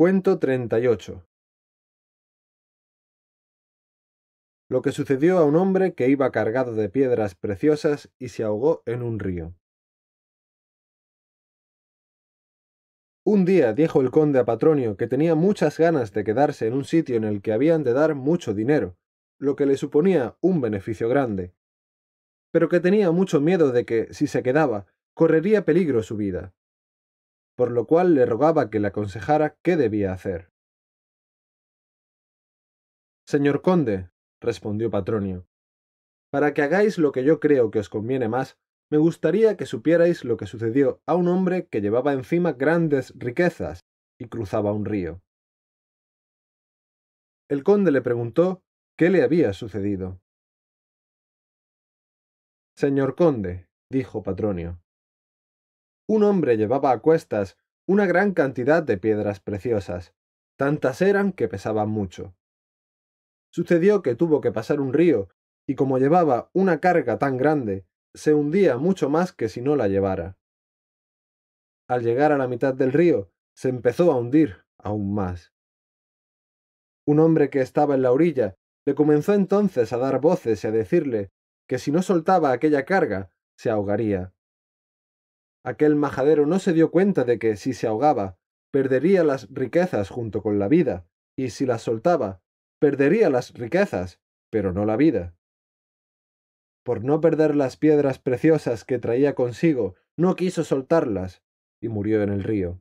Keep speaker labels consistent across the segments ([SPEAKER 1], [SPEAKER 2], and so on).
[SPEAKER 1] Cuento 38 Lo que sucedió a un hombre que iba cargado de piedras preciosas y se ahogó en un río. Un día dijo el conde a Patronio que tenía muchas ganas de quedarse en un sitio en el que habían de dar mucho dinero, lo que le suponía un beneficio grande, pero que tenía mucho miedo de que, si se quedaba, correría peligro su vida por lo cual le rogaba que le aconsejara qué debía hacer. Señor conde, respondió Patronio, para que hagáis lo que yo creo que os conviene más, me gustaría que supierais lo que sucedió a un hombre que llevaba encima grandes riquezas y cruzaba un río. El conde le preguntó qué le había sucedido. Señor conde, dijo Patronio, un hombre llevaba a cuestas una gran cantidad de piedras preciosas. Tantas eran que pesaban mucho. Sucedió que tuvo que pasar un río, y como llevaba una carga tan grande, se hundía mucho más que si no la llevara. Al llegar a la mitad del río, se empezó a hundir aún más. Un hombre que estaba en la orilla le comenzó entonces a dar voces y a decirle que si no soltaba aquella carga, se ahogaría. Aquel majadero no se dio cuenta de que si se ahogaba, perdería las riquezas junto con la vida, y si las soltaba, perdería las riquezas, pero no la vida. Por no perder las piedras preciosas que traía consigo, no quiso soltarlas, y murió en el río.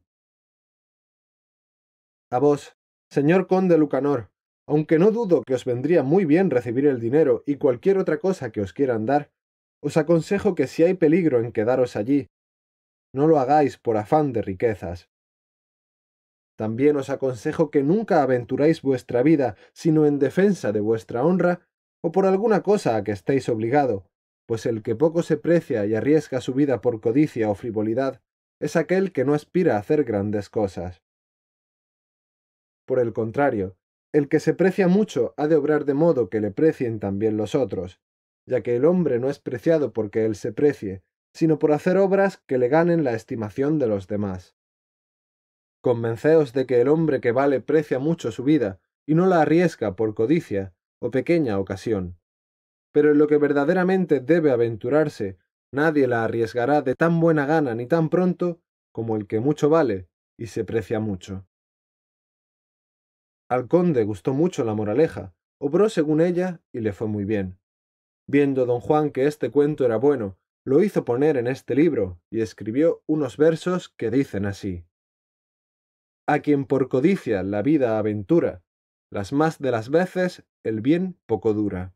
[SPEAKER 1] A vos, señor conde Lucanor, aunque no dudo que os vendría muy bien recibir el dinero y cualquier otra cosa que os quieran dar, os aconsejo que si hay peligro en quedaros allí, no lo hagáis por afán de riquezas. También os aconsejo que nunca aventuráis vuestra vida sino en defensa de vuestra honra o por alguna cosa a que estéis obligado, pues el que poco se precia y arriesga su vida por codicia o frivolidad es aquel que no aspira a hacer grandes cosas. Por el contrario, el que se precia mucho ha de obrar de modo que le precien también los otros, ya que el hombre no es preciado porque él se precie, sino por hacer obras que le ganen la estimación de los demás. Convenceos de que el hombre que vale precia mucho su vida y no la arriesga por codicia o pequeña ocasión. Pero en lo que verdaderamente debe aventurarse, nadie la arriesgará de tan buena gana ni tan pronto como el que mucho vale y se precia mucho. Al conde gustó mucho la moraleja, obró según ella y le fue muy bien. Viendo don Juan que este cuento era bueno lo hizo poner en este libro y escribió unos versos que dicen así. A quien por codicia la vida aventura, las más de las veces el bien poco dura.